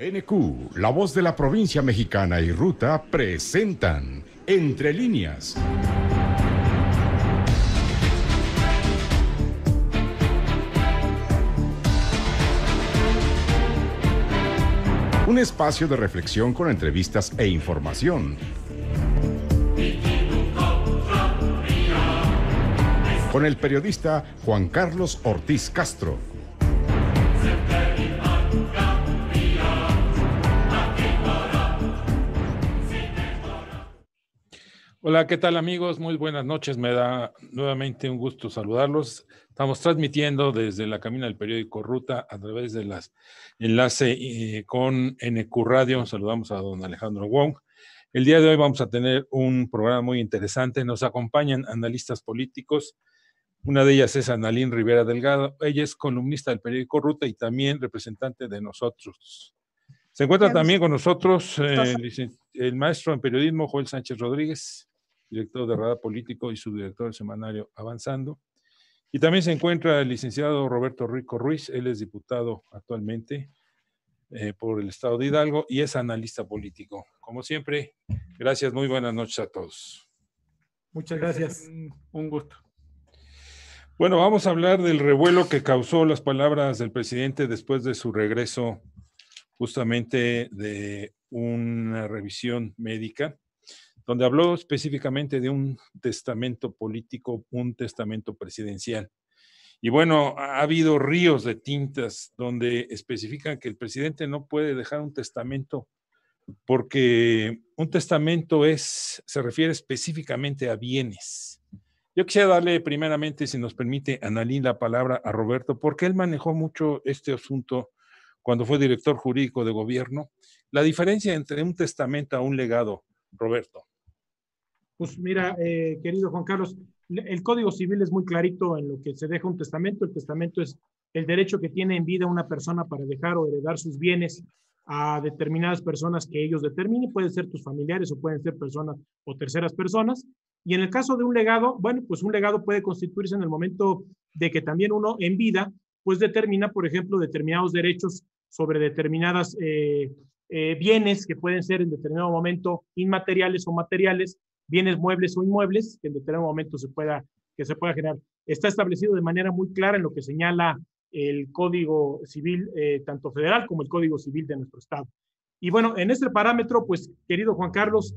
NQ, la voz de la provincia mexicana y ruta presentan Entre líneas. Un espacio de reflexión con entrevistas e información. Con el periodista Juan Carlos Ortiz Castro. Hola, ¿qué tal amigos? Muy buenas noches. Me da nuevamente un gusto saludarlos. Estamos transmitiendo desde la camina del periódico Ruta a través del enlace eh, con NQ Radio. Saludamos a don Alejandro Wong. El día de hoy vamos a tener un programa muy interesante. Nos acompañan analistas políticos. Una de ellas es Analín Rivera Delgado. Ella es columnista del periódico Ruta y también representante de nosotros. Se encuentra también con nosotros eh, el maestro en periodismo Joel Sánchez Rodríguez director de Rada Político y subdirector del semanario Avanzando. Y también se encuentra el licenciado Roberto Rico Ruiz, él es diputado actualmente eh, por el Estado de Hidalgo y es analista político. Como siempre, gracias, muy buenas noches a todos. Muchas gracias. un gusto. Bueno, vamos a hablar del revuelo que causó las palabras del presidente después de su regreso justamente de una revisión médica donde habló específicamente de un testamento político, un testamento presidencial. Y bueno, ha habido ríos de tintas donde especifican que el presidente no puede dejar un testamento porque un testamento es se refiere específicamente a bienes. Yo quisiera darle primeramente, si nos permite, Analín, la palabra a Roberto, porque él manejó mucho este asunto cuando fue director jurídico de gobierno. La diferencia entre un testamento a un legado, Roberto. Pues mira, eh, querido Juan Carlos, el Código Civil es muy clarito en lo que se deja un testamento. El testamento es el derecho que tiene en vida una persona para dejar o heredar sus bienes a determinadas personas que ellos determinen, pueden ser tus familiares o pueden ser personas o terceras personas. Y en el caso de un legado, bueno, pues un legado puede constituirse en el momento de que también uno en vida, pues determina, por ejemplo, determinados derechos sobre determinadas eh, eh, bienes que pueden ser en determinado momento inmateriales o materiales bienes muebles o inmuebles, que en determinado momento se pueda, que se pueda generar. Está establecido de manera muy clara en lo que señala el Código Civil, eh, tanto federal como el Código Civil de nuestro Estado. Y bueno, en este parámetro, pues, querido Juan Carlos,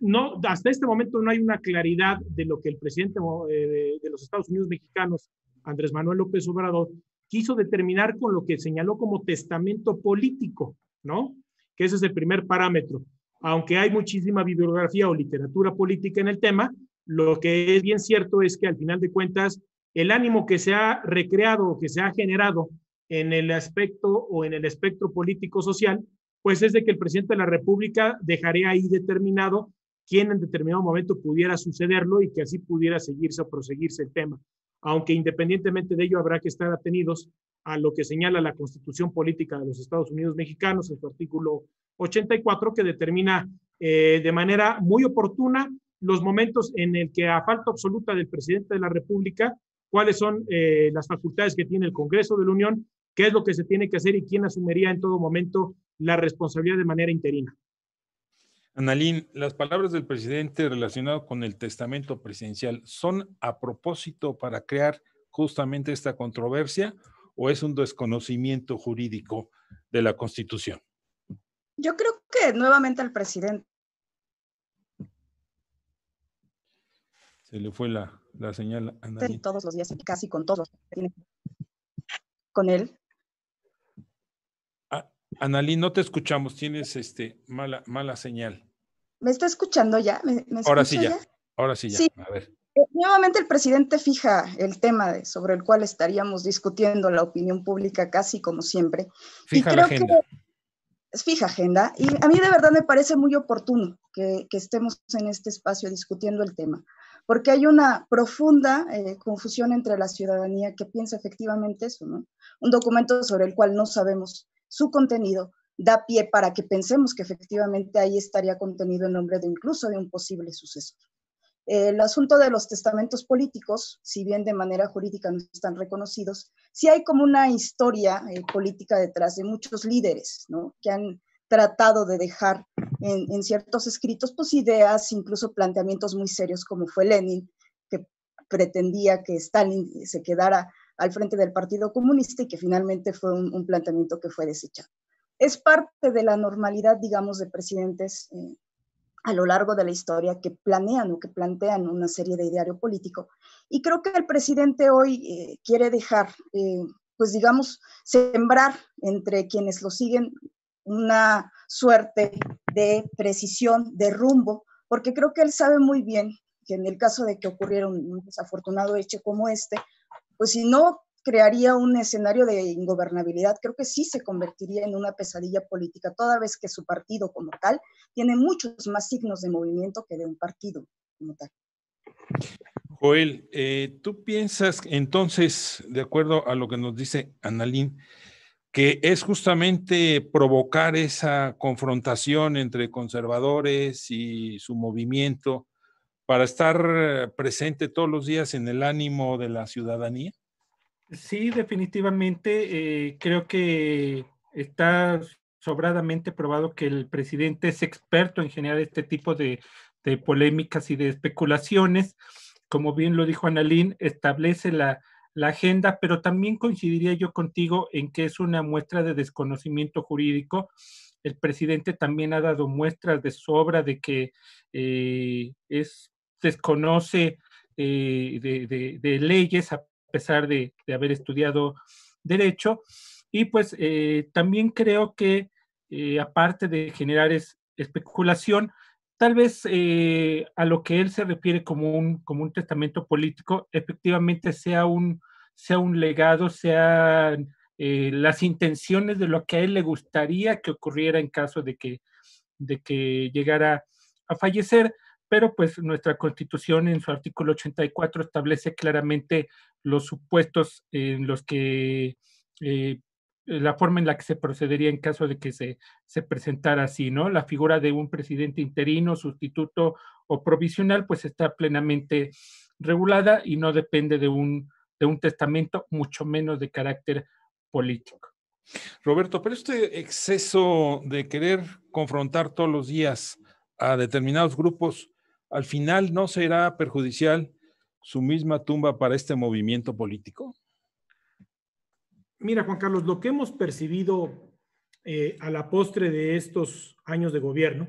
no, hasta este momento no hay una claridad de lo que el presidente eh, de los Estados Unidos mexicanos, Andrés Manuel López Obrador, quiso determinar con lo que señaló como testamento político, ¿no? Que ese es el primer parámetro. Aunque hay muchísima bibliografía o literatura política en el tema, lo que es bien cierto es que al final de cuentas, el ánimo que se ha recreado o que se ha generado en el aspecto o en el espectro político-social, pues es de que el presidente de la República dejaría ahí determinado quién en determinado momento pudiera sucederlo y que así pudiera seguirse o proseguirse el tema. Aunque independientemente de ello habrá que estar atenidos a lo que señala la Constitución Política de los Estados Unidos Mexicanos en su artículo 84, que determina eh, de manera muy oportuna los momentos en el que a falta absoluta del presidente de la República, cuáles son eh, las facultades que tiene el Congreso de la Unión, qué es lo que se tiene que hacer y quién asumiría en todo momento la responsabilidad de manera interina. Analín, las palabras del presidente relacionado con el testamento presidencial son a propósito para crear justamente esta controversia o es un desconocimiento jurídico de la Constitución? Yo creo que nuevamente al presidente. Se le fue la, señal a Todos los días, casi con todos con él. Ah, Analí, no te escuchamos, tienes este mala, mala señal. ¿Me está escuchando ya? ahora sí ya? ahora sí ya. A ver. Eh, nuevamente el presidente fija el tema sobre el cual estaríamos discutiendo la opinión pública casi como siempre. Fija y creo agenda. que es fija agenda y a mí de verdad me parece muy oportuno que, estemos en este espacio discutiendo el tema, porque hay una profunda eh, confusión entre la ciudadanía que piensa efectivamente eso, ¿no? Un documento sobre el cual no sabemos su contenido da pie para que pensemos que efectivamente ahí estaría contenido el nombre de incluso de un posible sucesor. El asunto de los testamentos políticos, si bien de manera jurídica no están reconocidos, sí hay como una historia eh, política detrás de muchos líderes, ¿no? Que han tratado de dejar en, ciertos escritos, pues ideas, incluso planteamientos muy serios como fue Lenin, que pretendía que Stalin se quedara al frente del Partido Comunista y que finalmente fue un, planteamiento que fue desechado. Es parte de la normalidad, digamos, de presidentes eh, a lo largo de la historia que planean o que plantean una serie de ideario político. Y creo que el presidente hoy eh, quiere dejar, eh, pues digamos, sembrar entre quienes lo siguen una suerte de precisión, de rumbo, porque creo que él sabe muy bien que en el caso de que ocurriera un desafortunado hecho como este, pues si no crearía un escenario de ingobernabilidad. Creo que sí se convertiría en una pesadilla política, toda vez que su partido como tal tiene muchos más signos de movimiento que de un partido como tal. Joel, eh, ¿tú piensas entonces, de acuerdo a lo que nos dice Analín, que es justamente provocar esa confrontación entre conservadores y su movimiento para estar presente todos los días en el ánimo de la ciudadanía? Sí, definitivamente. Eh, creo que está sobradamente probado que el presidente es experto en generar este tipo de, polémicas y de especulaciones. Como bien lo dijo Analín, establece la, agenda, pero también coincidiría yo contigo en que es una muestra de desconocimiento jurídico. El presidente también ha dado muestras de sobra de que eh, es, desconoce eh, de, de, leyes, a pesar de, haber estudiado derecho. Y pues eh, también creo que, eh, aparte de generar especulación, tal vez eh, a lo que él se refiere como un, como un testamento político, efectivamente sea un, sea un legado, sean las intenciones de lo que a él le gustaría que ocurriera en caso de que, de que llegara a fallecer pero pues nuestra constitución en su artículo 84 establece claramente los supuestos en los que eh, la forma en la que se procedería en caso de que se, presentara así, ¿no? La figura de un presidente interino, sustituto o provisional, pues está plenamente regulada y no depende de un, de un testamento, mucho menos de carácter político. Roberto, pero este exceso de querer confrontar todos los días a determinados grupos, al final no será perjudicial su misma tumba para este movimiento político? Mira, Juan Carlos, lo que hemos percibido eh, a la postre de estos años de gobierno,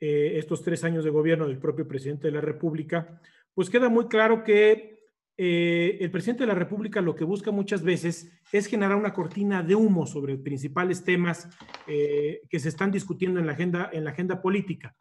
eh, estos tres años de gobierno del propio presidente de la República, pues queda muy claro que eh, el presidente de la República lo que busca muchas veces es generar una cortina de humo sobre principales temas que se están discutiendo en la agenda, en la agenda política.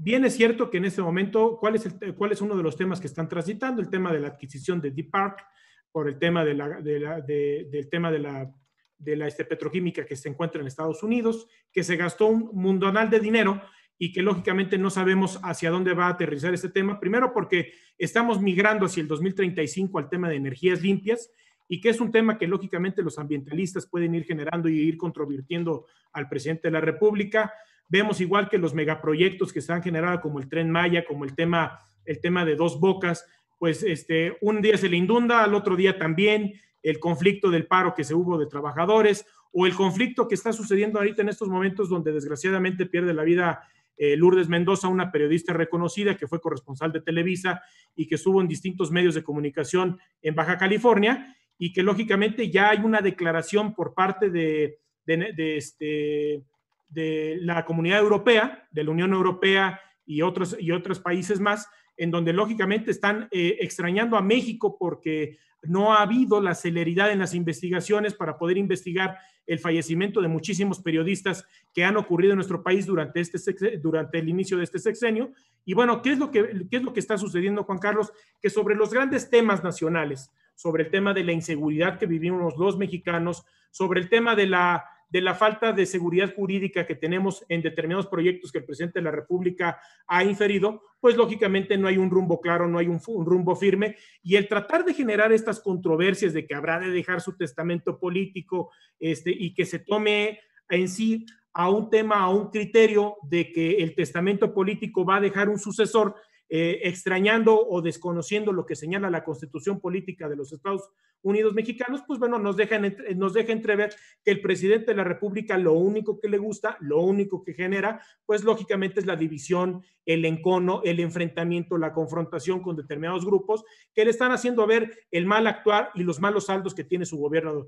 Bien es cierto que en ese momento, ¿cuál es, ¿cuál es uno de los temas que están transitando? El tema de la adquisición de Deep Park por el tema de la, del tema de la, este, petroquímica que se encuentra en Estados Unidos, que se gastó un mundanal de dinero y que lógicamente no sabemos hacia dónde va a aterrizar este tema. Primero porque estamos migrando hacia el 2035 al tema de energías limpias y que es un tema que lógicamente los ambientalistas pueden ir generando y ir controvirtiendo al presidente de la República. Vemos igual que los megaproyectos que se han generado, como el tren Maya, como el tema, el tema de dos bocas, pues este, un día se le inunda, al otro día también, el conflicto del paro que se hubo de trabajadores o el conflicto que está sucediendo ahorita en estos momentos donde desgraciadamente pierde la vida eh, Lourdes Mendoza, una periodista reconocida que fue corresponsal de Televisa y que estuvo en distintos medios de comunicación en Baja California y que lógicamente ya hay una declaración por parte de, de este, de la comunidad europea, de la Unión Europea y otros, y otros países más, en donde lógicamente están eh, extrañando a México porque no ha habido la celeridad en las investigaciones para poder investigar el fallecimiento de muchísimos periodistas que han ocurrido en nuestro país durante, este durante el inicio de este sexenio. Y bueno, ¿qué es, lo que, ¿qué es lo que está sucediendo, Juan Carlos? Que sobre los grandes temas nacionales, sobre el tema de la inseguridad que vivimos los mexicanos, sobre el tema de la de la falta de seguridad jurídica que tenemos en determinados proyectos que el presidente de la República ha inferido, pues lógicamente no hay un rumbo claro, no hay un, rumbo firme. Y el tratar de generar estas controversias de que habrá de dejar su testamento político este, y que se tome en sí a un tema, a un criterio de que el testamento político va a dejar un sucesor, eh, extrañando o desconociendo lo que señala la constitución política de los Estados Unidos mexicanos, pues bueno, nos, dejan, nos deja entrever que el presidente de la República lo único que le gusta, lo único que genera, pues lógicamente es la división, el encono, el enfrentamiento, la confrontación con determinados grupos que le están haciendo ver el mal actuar y los malos saldos que tiene su gobierno,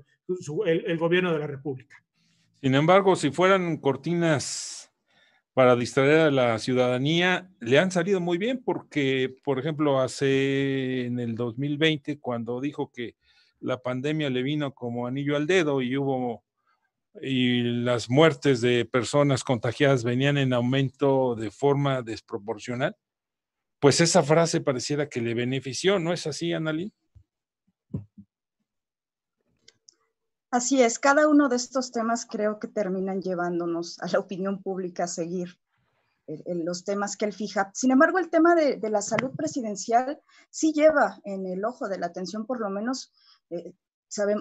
el gobierno de la República. Sin embargo, si fueran cortinas para distraer a la ciudadanía le han salido muy bien porque, por ejemplo, hace en el 2020, cuando dijo que la pandemia le vino como anillo al dedo y hubo y las muertes de personas contagiadas venían en aumento de forma desproporcional, pues esa frase pareciera que le benefició, ¿no es así, Analí? Así es, cada uno de estos temas creo que terminan llevándonos a la opinión pública a seguir los temas que él fija. Sin embargo, el tema de, la salud presidencial sí lleva en el ojo de la atención, por lo menos eh,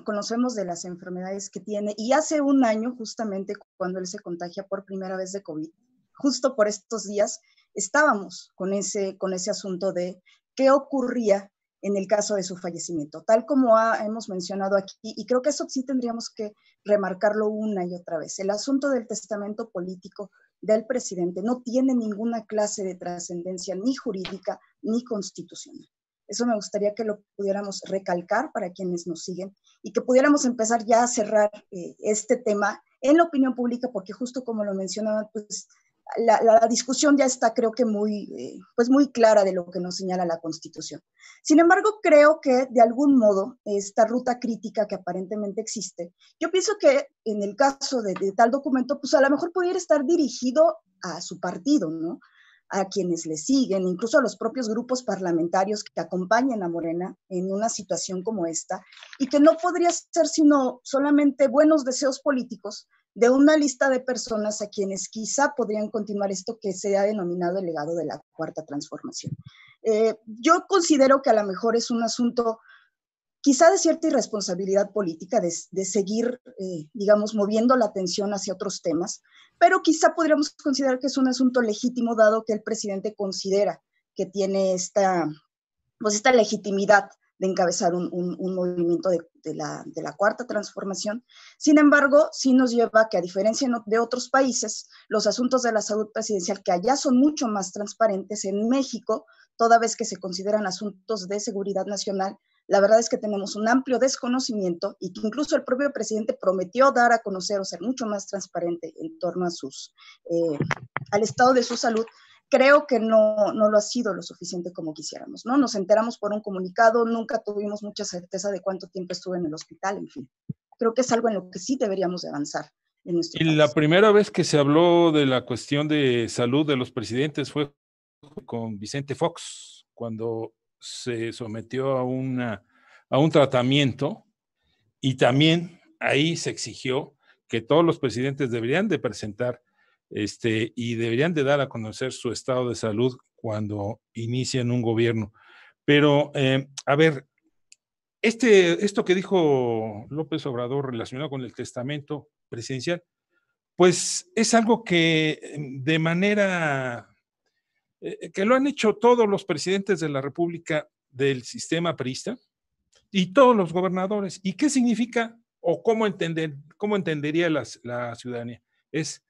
conocemos de las enfermedades que tiene. Y hace un año, justamente cuando él se contagia por primera vez de COVID, justo por estos días, estábamos con ese, con ese asunto de qué ocurría en el caso de su fallecimiento, tal como hemos mencionado aquí, y creo que eso sí tendríamos que remarcarlo una y otra vez. El asunto del testamento político del presidente no tiene ninguna clase de trascendencia ni jurídica ni constitucional. Eso me gustaría que lo pudiéramos recalcar para quienes nos siguen y que pudiéramos empezar ya a cerrar eh, este tema en la opinión pública, porque justo como lo mencionaba, pues la, discusión ya está, creo que muy, eh, pues muy clara de lo que nos señala la Constitución. Sin embargo, creo que de algún modo esta ruta crítica que aparentemente existe, yo pienso que en el caso de, tal documento, pues a lo mejor pudiera estar dirigido a su partido, ¿no? a quienes le siguen, incluso a los propios grupos parlamentarios que acompañan a Morena en una situación como esta, y que no podría ser sino solamente buenos deseos políticos, de una lista de personas a quienes quizá podrían continuar esto que se ha denominado el legado de la cuarta transformación. Eh, yo considero que a lo mejor es un asunto quizá de cierta irresponsabilidad política, de, seguir, eh, digamos, moviendo la atención hacia otros temas, pero quizá podríamos considerar que es un asunto legítimo dado que el presidente considera que tiene esta, pues, esta legitimidad de encabezar un, movimiento de, la, cuarta transformación. Sin embargo, sí nos lleva a que, a diferencia de otros países, los asuntos de la salud presidencial, que allá son mucho más transparentes, en México, toda vez que se consideran asuntos de seguridad nacional, la verdad es que tenemos un amplio desconocimiento y que incluso el propio presidente prometió dar a conocer o ser mucho más transparente en torno a sus, eh, al estado de su salud, creo que no, no lo ha sido lo suficiente como quisiéramos, ¿no? Nos enteramos por un comunicado, nunca tuvimos mucha certeza de cuánto tiempo estuve en el hospital, en fin. Creo que es algo en lo que sí deberíamos avanzar. y la primera vez que se habló de la cuestión de salud de los presidentes fue con Vicente Fox, cuando se sometió a, una, a un tratamiento y también ahí se exigió que todos los presidentes deberían de presentar este, y deberían de dar a conocer su estado de salud cuando inician un gobierno. Pero, eh, a ver, este, esto que dijo López Obrador relacionado con el testamento presidencial, pues es algo que eh, de manera eh, que lo han hecho todos los presidentes de la República del sistema priista y todos los gobernadores. ¿Y qué significa o cómo entender, cómo entendería la ciudadanía? Es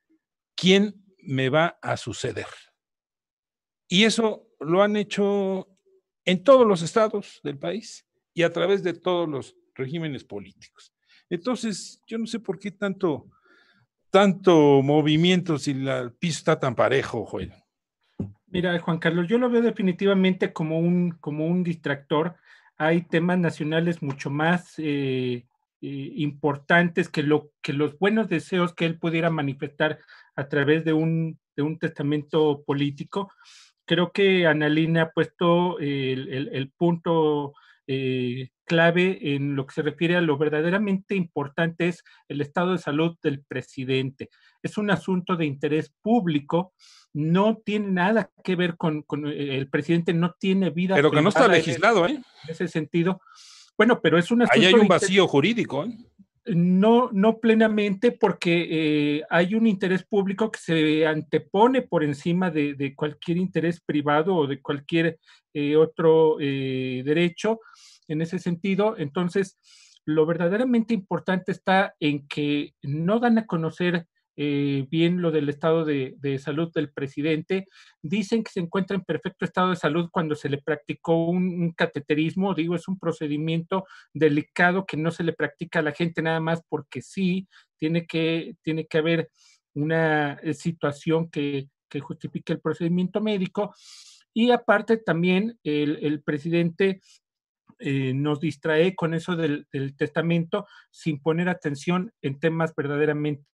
¿quién me va a suceder? Y eso lo han hecho en todos los estados del país y a través de todos los regímenes políticos. Entonces, yo no sé por qué tanto, tanto movimiento si la está tan parejo, Joel. Mira, Juan Carlos, yo lo veo definitivamente como un, como un distractor. Hay temas nacionales mucho más eh, eh, importantes que, lo, que los buenos deseos que él pudiera manifestar a través de un, de un testamento político. Creo que Annalina ha puesto el, el, punto eh, clave en lo que se refiere a lo verdaderamente importante es el estado de salud del presidente. Es un asunto de interés público, no tiene nada que ver con, con eh, el presidente, no tiene vida. Pero que no está legislado, ¿eh? En ese sentido. Bueno, pero es un asunto. Ahí hay un vacío jurídico, ¿eh? No, no plenamente porque eh, hay un interés público que se antepone por encima de, cualquier interés privado o de cualquier eh, otro eh, derecho en ese sentido. Entonces, lo verdaderamente importante está en que no dan a conocer eh, bien lo del estado de, salud del presidente. Dicen que se encuentra en perfecto estado de salud cuando se le practicó un, cateterismo. Digo, es un procedimiento delicado que no se le practica a la gente nada más porque sí, tiene que, tiene que haber una eh, situación que, justifique el procedimiento médico. Y aparte también el, presidente eh, nos distrae con eso del, del, testamento sin poner atención en temas verdaderamente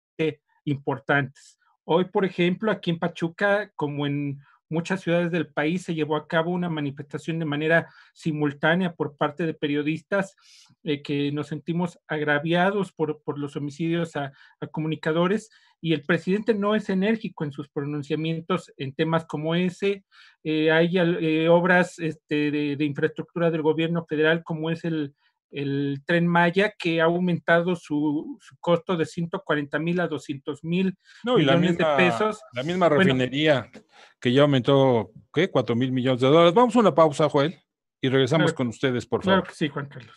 importantes. Hoy, por ejemplo, aquí en Pachuca, como en muchas ciudades del país, se llevó a cabo una manifestación de manera simultánea por parte de periodistas eh, que nos sentimos agraviados por, los homicidios a, comunicadores y el presidente no es enérgico en sus pronunciamientos en temas como ese. Eh, hay eh, obras este, de infraestructura del gobierno federal como es el el tren Maya, que ha aumentado su, costo de 140 mil a 200 mil no, millones de pesos. La misma refinería que ya aumentó, ¿qué? 4 mil millones de dólares. Vamos a una pausa, Joel, y regresamos con ustedes, por favor. Claro que sí, Juan Carlos.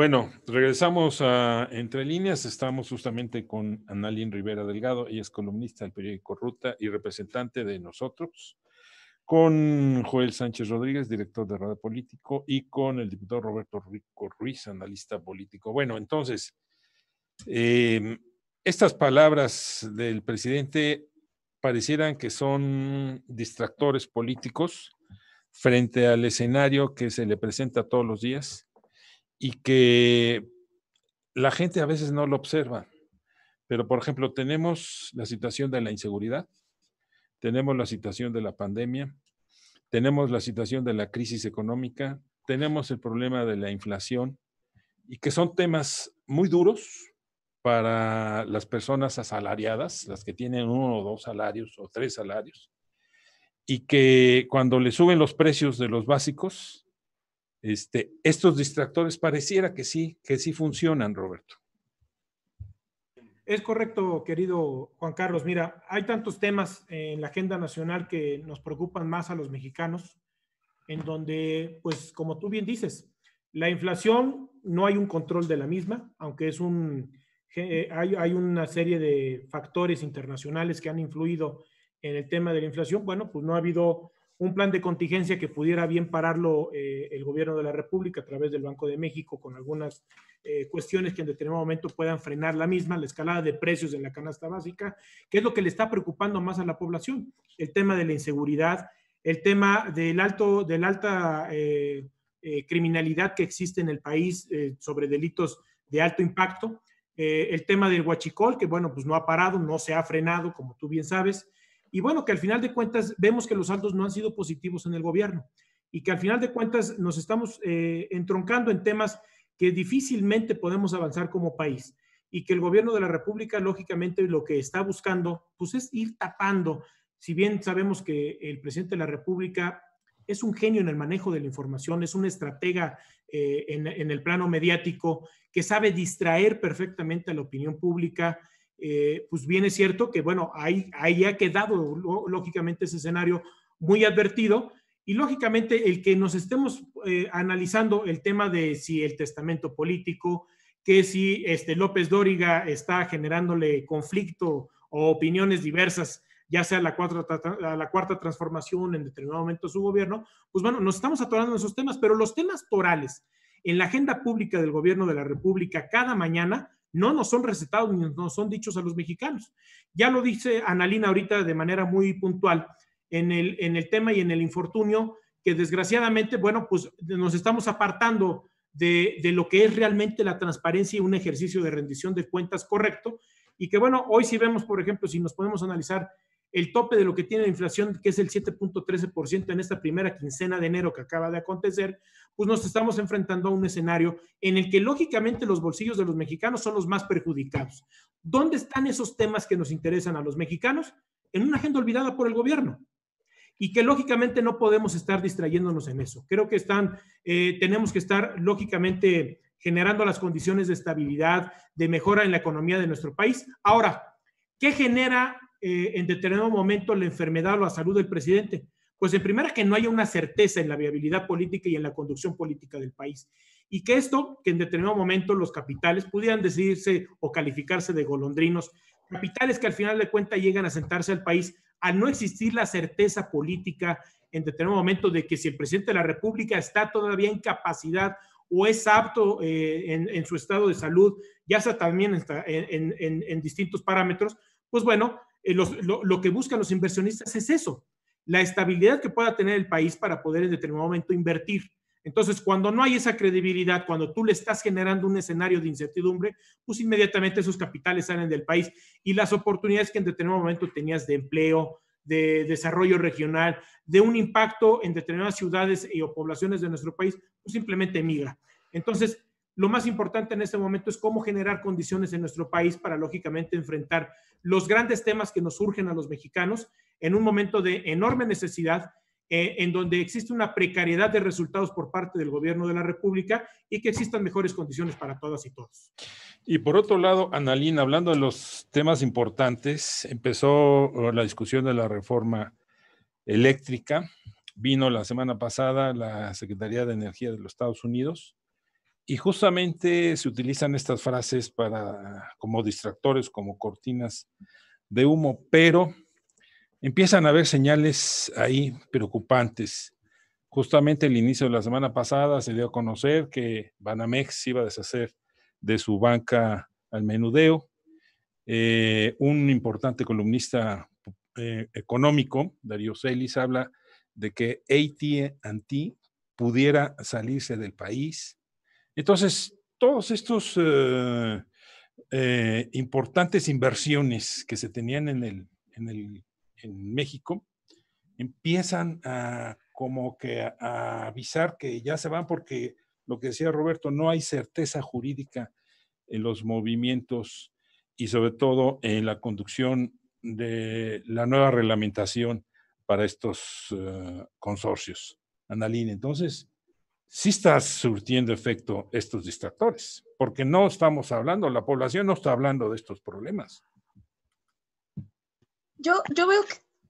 Bueno, regresamos a Entre Líneas. Estamos justamente con Annalyn Rivera Delgado. Ella es columnista del periódico Ruta y representante de nosotros. Con Joel Sánchez Rodríguez, director de Radio Político, y con el diputado Roberto Rico Ruiz, analista político. Bueno, entonces, em, estas palabras del presidente parecieran que son distractores políticos frente al escenario que se le presenta todos los días y que la gente a veces no lo observa. Pero, por ejemplo, tenemos la situación de la inseguridad, tenemos la situación de la pandemia, tenemos la situación de la crisis económica, tenemos el problema de la inflación, y que son temas muy duros para las personas asalariadas, las que tienen uno o dos salarios o tres salarios, y que cuando le suben los precios de los básicos, este, estos distractores pareciera que sí, que sí funcionan, Roberto. Es correcto, querido Juan Carlos. Mira, hay tantos temas en la agenda nacional que nos preocupan más a los mexicanos, en donde, pues, como tú bien dices, la inflación no hay un control de la misma, aunque es un, eh, hay, hay una serie de factores internacionales que han influido en el tema de la inflación. Bueno, pues no ha habido un plan de contingencia que pudiera bien pararlo eh, el gobierno de la República a través del Banco de México con algunas eh, cuestiones que en determinado momento puedan frenar la misma, la escalada de precios en la canasta básica, que es lo que le está preocupando más a la población, el tema de la inseguridad, el tema del alto, alta eh, criminalidad que existe en el país sobre delitos de alto impacto, el tema del huachicol, que bueno, pues no ha parado, no se ha frenado, como tú bien sabes, y bueno, que al final de cuentas vemos que los saldos no han sido positivos en el gobierno y que al final de cuentas nos estamos eh, entroncando en temas que difícilmente podemos avanzar como país y que el gobierno de la República, lógicamente, lo que está buscando, pues es ir tapando. Si bien sabemos que el presidente de la República es un genio en el manejo de la información, es un estratega eh, en, en el plano mediático que sabe distraer perfectamente a la opinión pública, eh, pues bien es cierto que, bueno, ahí, ahí ha quedado lógicamente ese escenario muy advertido y lógicamente el que nos estemos eh, analizando el tema de si el testamento político, que si este López Dóriga está generándole conflicto o opiniones diversas, ya sea la, la cuarta transformación en determinado momento su gobierno, pues bueno, nos estamos atorando en esos temas, pero los temas orales en la agenda pública del gobierno de la República cada mañana no nos son recetados ni nos son dichos a los mexicanos. Ya lo dice Analina ahorita de manera muy puntual en el, en el tema y en el infortunio, que desgraciadamente, bueno, pues nos estamos apartando de, de, lo que es realmente la transparencia y un ejercicio de rendición de cuentas correcto. Y que bueno, hoy si vemos, por ejemplo, si nos podemos analizar el tope de lo que tiene la inflación, que es el 7.13% en esta primera quincena de enero que acaba de acontecer, pues nos estamos enfrentando a un escenario en el que lógicamente los bolsillos de los mexicanos son los más perjudicados. ¿Dónde están esos temas que nos interesan a los mexicanos? En una agenda olvidada por el gobierno y que lógicamente no podemos estar distrayéndonos en eso. Creo que están, eh, tenemos que estar lógicamente generando las condiciones de estabilidad, de mejora en la economía de nuestro país. Ahora, ¿qué genera eh, en determinado momento la enfermedad o la salud del presidente? Pues en primera que no haya una certeza en la viabilidad política y en la conducción política del país. Y que esto, que en determinado momento los capitales pudieran decidirse o calificarse de golondrinos, capitales que al final de cuentas llegan a sentarse al país al no existir la certeza política en determinado momento de que si el presidente de la República está todavía en capacidad o es apto eh, en, su estado de salud, ya sea también en, en distintos parámetros, pues bueno, eh, lo, que buscan los inversionistas es eso, la estabilidad que pueda tener el país para poder en determinado momento invertir. Entonces, cuando no hay esa credibilidad, cuando tú le estás generando un escenario de incertidumbre, pues inmediatamente esos capitales salen del país y las oportunidades que en determinado momento tenías de empleo, de desarrollo regional, de un impacto en determinadas ciudades y o poblaciones de nuestro país, pues simplemente migra. Entonces, lo más importante en este momento es cómo generar condiciones en nuestro país para, lógicamente, enfrentar los grandes temas que nos surgen a los mexicanos en un momento de enorme necesidad, eh, en donde existe una precariedad de resultados por parte del gobierno de la República y que existan mejores condiciones para todas y todos. Y por otro lado, Analina, hablando de los temas importantes, empezó uh, la discusión de la reforma eléctrica. Vino la semana pasada la Secretaría de Energía de los Estados Unidos y justamente se utilizan estas frases para, como distractores, como cortinas de humo, pero empiezan a haber señales ahí preocupantes. Justamente el inicio de la semana pasada se dio a conocer que Banamex iba a deshacer de su banca al menudeo. Eh, un importante columnista eh, económico, Darío Celis, habla de que ATT pudiera salirse del país entonces, todos estos eh, eh, importantes inversiones que se tenían en, el, en, el, en México empiezan a como que a, avisar que ya se van porque lo que decía Roberto, no hay certeza jurídica en los movimientos y sobre todo en la conducción de la nueva reglamentación para estos eh, consorcios. Analina, entonces, si está surtiendo efecto estos distractores, porque no estamos hablando, la población no está hablando de estos problemas. Yo, veo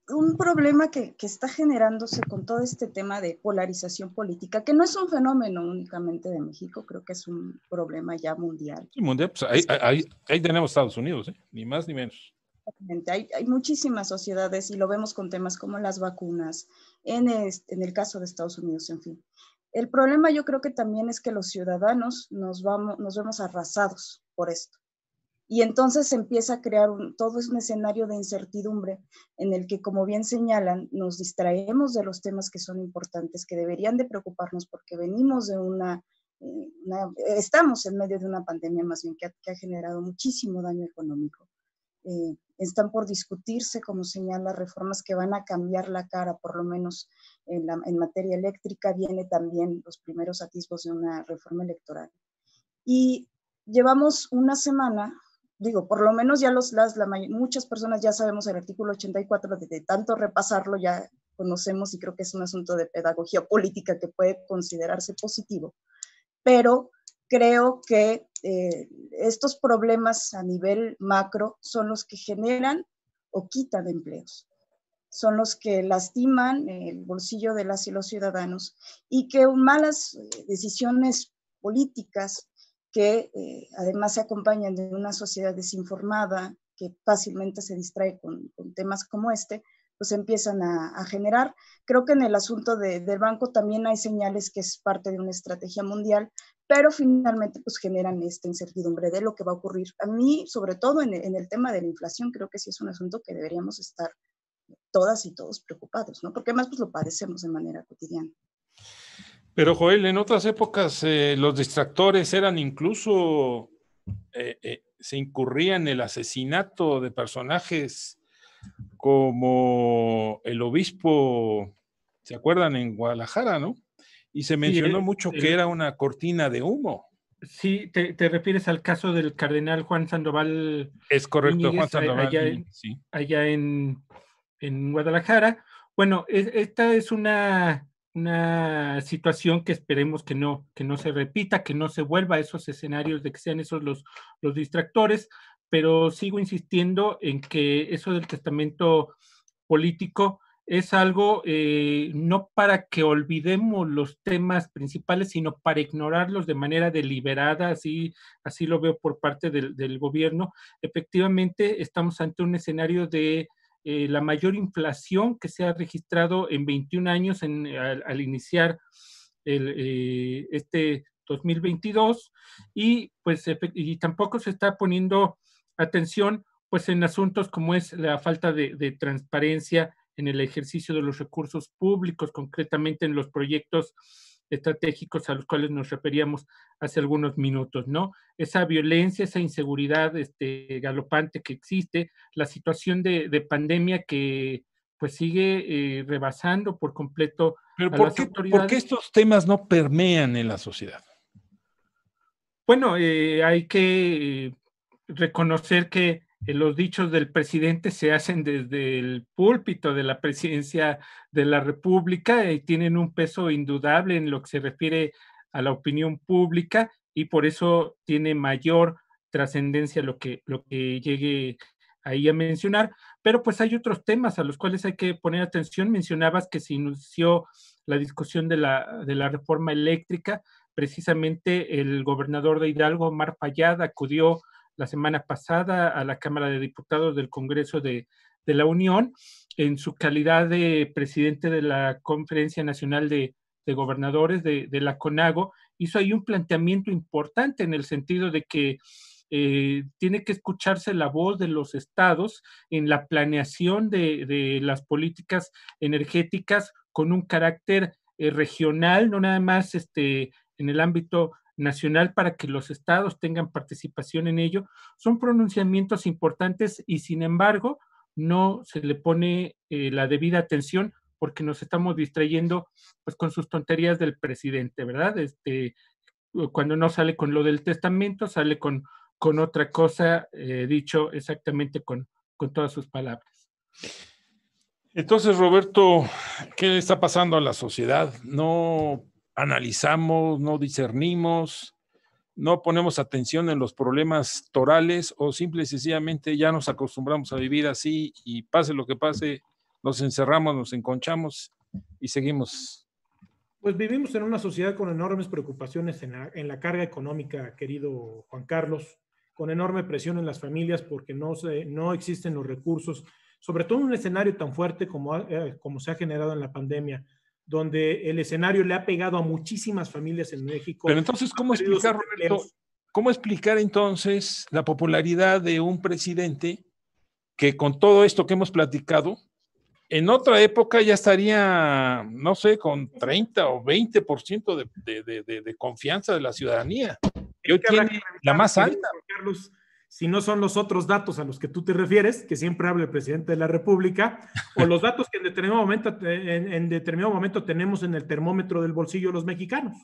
un problema que, está generándose con todo este tema de polarización política, que no es un fenómeno únicamente de México, creo que es un problema ya mundial. mundial, pues ahí, tenemos Estados Unidos, ¿eh? ni más ni menos. Hay, hay, muchísimas sociedades y lo vemos con temas como las vacunas, en el caso de Estados Unidos, en fin. El problema yo creo que también es que los ciudadanos nos, vamos, nos vemos arrasados por esto. Y entonces se empieza a crear todo es un escenario de incertidumbre en el que, como bien señalan, nos distraemos de los temas que son importantes, que deberían de preocuparnos porque venimos de una, eh, estamos en medio de una pandemia más bien que ha generado muchísimo daño económico eh, están por discutirse, como señala, reformas que van a cambiar la cara, por lo menos en, materia eléctrica, viene también los primeros atisbos de una reforma electoral. Y llevamos una semana, digo, por lo menos ya los, las, muchas personas ya sabemos el artículo 84, de, de tanto repasarlo ya conocemos y creo que es un asunto de pedagogía política que puede considerarse positivo, pero creo que eh, estos problemas a nivel macro son los que generan o quitan empleos, son los que lastiman el bolsillo de las y los ciudadanos y que malas eh, decisiones políticas que eh, además se acompañan de una sociedad desinformada que fácilmente se distrae con temas como este, pues empiezan a, generar. Creo que en el asunto del banco también hay señales que es parte de una estrategia mundial, pero finalmente pues generan esta incertidumbre de lo que va a ocurrir. A mí, sobre todo en el, tema de la inflación, creo que sí es un asunto que deberíamos estar todas y todos preocupados, ¿no? Porque además pues lo padecemos de manera cotidiana. Pero Joel, en otras épocas eh, los distractores eran incluso, eh, eh, se incurría en el asesinato de personajes como el obispo, ¿se acuerdan? En Guadalajara, ¿no? Y se mencionó eh, mucho que eh, era una cortina de humo. Sí, te, refieres al caso del cardenal Juan Sandoval. Es correcto, Juan Sandoval. Allá, en, Guadalajara. Bueno, esta es una, situación que esperemos que no, que no se repita, que no se vuelva a esos escenarios de que sean esos los, los distractores pero sigo insistiendo en que eso del testamento político es algo eh, no para que olvidemos los temas principales, sino para ignorarlos de manera deliberada, así, así lo veo por parte del, gobierno. Efectivamente, estamos ante un escenario de eh, la mayor inflación que se ha registrado en 21 años al, iniciar eh, este 2022 y pues y tampoco se está poniendo atención pues en asuntos como es la falta de, transparencia en el ejercicio de los recursos públicos, concretamente en los proyectos estratégicos a los cuales nos referíamos hace algunos minutos, ¿no? Esa violencia, esa inseguridad este, galopante que existe, la situación de, pandemia que pues sigue eh, rebasando por completo. Pero ¿por, qué, estos temas no permean en la sociedad? Bueno, eh, hay que eh, reconocer que eh, los dichos del presidente se hacen desde el púlpito de la presidencia de la República y eh, tienen un peso indudable en lo que se refiere a la opinión pública y por eso tiene mayor trascendencia lo que, lo que llegue ahí a mencionar. Pero pues hay otros temas a los cuales hay que poner atención. Mencionabas que se inició la discusión de la, de la reforma eléctrica. Precisamente el gobernador de Hidalgo, Omar Fayad, acudió la semana pasada a la Cámara de Diputados del Congreso de, la Unión en su calidad de presidente de la Conferencia Nacional de, Gobernadores de, la CONAGO, hizo ahí un planteamiento importante en el sentido de que eh, tiene que escucharse la voz de los estados en la planeación de, las políticas energéticas con un carácter eh, regional, no nada más este, en el ámbito nacional para que los estados tengan participación en ello. Son pronunciamientos importantes y sin embargo no se le pone eh, la debida atención porque nos estamos distrayendo pues con sus tonterías del presidente, ¿verdad? Este, cuando no sale con lo del testamento, sale con, con otra cosa, eh, dicho exactamente con, con todas sus palabras. Entonces, Roberto, ¿qué está pasando a la sociedad? No analizamos, no discernimos, no ponemos atención en los problemas torales o simple y sencillamente ya nos acostumbramos a vivir así y pase lo que pase, nos encerramos, nos enconchamos y seguimos. Pues vivimos en una sociedad con enormes preocupaciones en la, carga económica, querido Juan Carlos, con enorme presión en las familias porque no, no existen los recursos, sobre todo en un escenario tan fuerte como, eh, como se ha generado en la pandemia donde el escenario le ha pegado a muchísimas familias en México. Pero entonces, ¿cómo explicar, Roberto, cómo explicar entonces la popularidad de un presidente que con todo esto que hemos platicado, en otra época ya estaría, no sé, con 30 o 20% de, de, de, confianza de la ciudadanía. Yo la más alta. Carlos, si no son los otros datos a los que tú te refieres, que siempre habla el presidente de la República, o los datos que en determinado momento, en, determinado momento tenemos en el termómetro del bolsillo los mexicanos.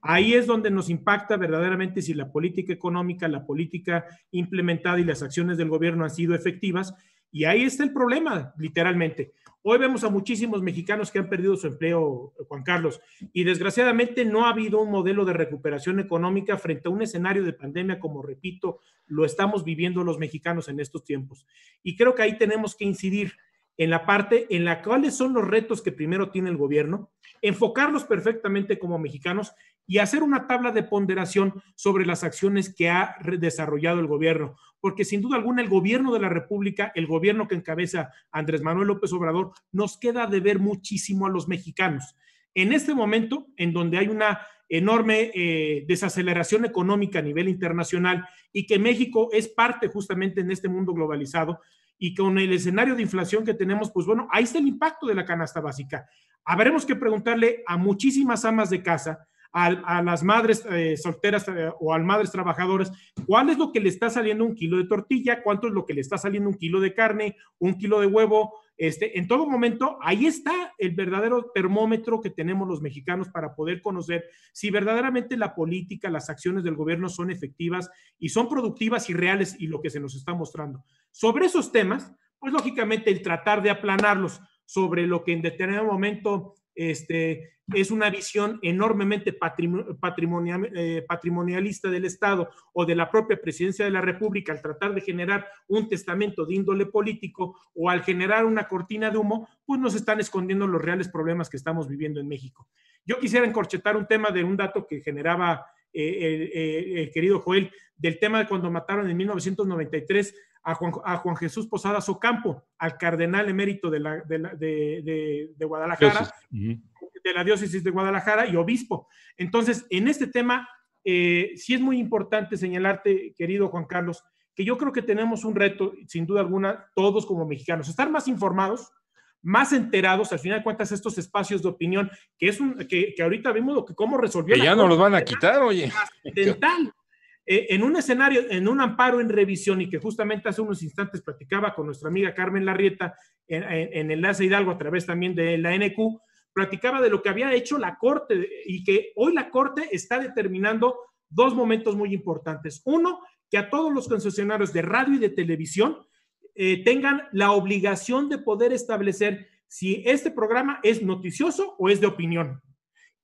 Ahí es donde nos impacta verdaderamente si la política económica, la política implementada y las acciones del gobierno han sido efectivas y ahí está el problema, literalmente. Hoy vemos a muchísimos mexicanos que han perdido su empleo, Juan Carlos, y desgraciadamente no ha habido un modelo de recuperación económica frente a un escenario de pandemia, como repito, lo estamos viviendo los mexicanos en estos tiempos. Y creo que ahí tenemos que incidir en la parte en la cual son los retos que primero tiene el gobierno, enfocarlos perfectamente como mexicanos y hacer una tabla de ponderación sobre las acciones que ha desarrollado el gobierno, porque sin duda alguna el gobierno de la República, el gobierno que encabeza Andrés Manuel López Obrador, nos queda de ver muchísimo a los mexicanos. En este momento, en donde hay una enorme eh, desaceleración económica a nivel internacional y que México es parte justamente en este mundo globalizado, y con el escenario de inflación que tenemos, pues bueno, ahí está el impacto de la canasta básica. Habremos que preguntarle a muchísimas amas de casa, a, las madres eh, solteras eh, o a madres trabajadoras, cuál es lo que le está saliendo un kilo de tortilla, cuánto es lo que le está saliendo un kilo de carne, un kilo de huevo. Este, en todo momento, ahí está el verdadero termómetro que tenemos los mexicanos para poder conocer si verdaderamente la política, las acciones del gobierno son efectivas y son productivas y reales y lo que se nos está mostrando. Sobre esos temas, pues lógicamente el tratar de aplanarlos sobre lo que en determinado momento este, es una visión enormemente eh, patrimonialista del Estado o de la propia presidencia de la República al tratar de generar un testamento de índole político o al generar una cortina de humo, pues nos están escondiendo los reales problemas que estamos viviendo en México. Yo quisiera encorchetar un tema de un dato que generaba eh, eh, el, querido Joel, del tema de cuando mataron en 1993 a Juan, Jesús Posadas Ocampo, al cardenal emérito de, la, de, Guadalajara, de la diócesis de Guadalajara y obispo. Entonces, en este tema, eh, sí es muy importante señalarte, querido Juan Carlos, que yo creo que tenemos un reto, sin duda alguna, todos como mexicanos, estar más informados, más enterados, al final de cuentas, estos espacios de opinión, que es que, ahorita vimos que, cómo resolvió. Que ya no los van a quitar, oye. Eh, en un escenario, en un amparo en revisión y que justamente hace unos instantes platicaba con nuestra amiga Carmen Larrieta en, el Enlace Hidalgo a través también de la NQ, platicaba de lo que había hecho la Corte y que hoy la Corte está determinando dos momentos muy importantes. Uno, que a todos los concesionarios de radio y de televisión eh, tengan la obligación de poder establecer si este programa es noticioso o es de opinión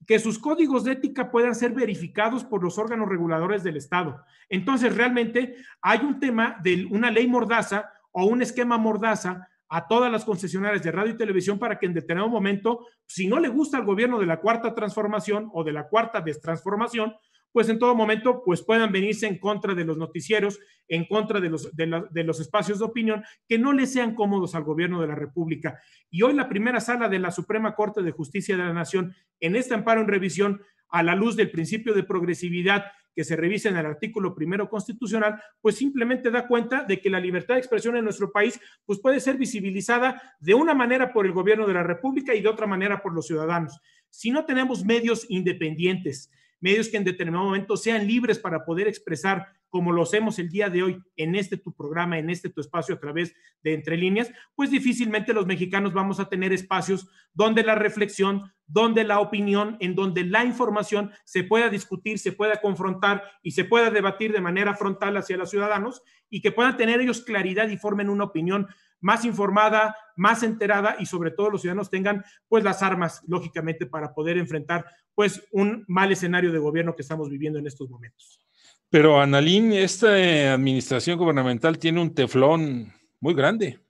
que sus códigos de ética puedan ser verificados por los órganos reguladores del Estado. Entonces, realmente hay un tema de una ley mordaza o un esquema mordaza a todas las concesionarias de radio y televisión para que en determinado momento, si no le gusta al gobierno de la cuarta transformación o de la cuarta destransformación, pues en todo momento pues puedan venirse en contra de los noticieros, en contra de los, de, los espacios de opinión que no le sean cómodos al gobierno de la República. Y hoy la primera sala de la Suprema Corte de Justicia de la Nación, en este amparo en revisión, a la luz del principio de progresividad que se revisa en el artículo primero constitucional, pues simplemente da cuenta de que la libertad de expresión en nuestro país pues puede ser visibilizada de una manera por el gobierno de la República y de otra manera por los ciudadanos. Si no tenemos medios independientes, medios que en determinado momento sean libres para poder expresar como lo hacemos el día de hoy en este tu programa, en este tu espacio a través de Entre Líneas, pues difícilmente los mexicanos vamos a tener espacios donde la reflexión, donde la opinión, en donde la información se pueda discutir, se pueda confrontar y se pueda debatir de manera frontal hacia los ciudadanos y que puedan tener ellos claridad y formen una opinión más informada, más enterada y sobre todo los ciudadanos tengan pues las armas, lógicamente, para poder enfrentar pues un mal escenario de gobierno que estamos viviendo en estos momentos. Pero Analín, esta eh, administración gubernamental tiene un teflón muy grande,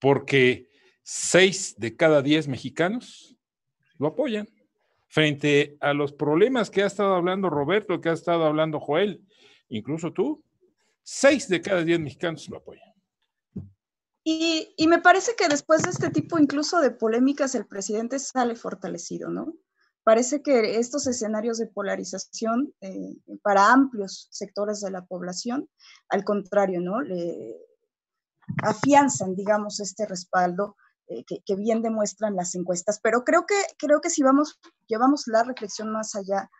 porque seis de cada diez mexicanos lo apoyan frente a los problemas que ha estado hablando Roberto, que ha estado hablando Joel, incluso tú. Seis de cada diez mexicanos lo apoyan. Y, me parece que después de este tipo incluso de polémicas, el presidente sale fortalecido, ¿no? Parece que estos escenarios de polarización eh, para amplios sectores de la población, al contrario, ¿no? Le afianzan, digamos, este respaldo eh, que, bien demuestran las encuestas. Pero creo que, creo que si vamos, llevamos la reflexión más allá,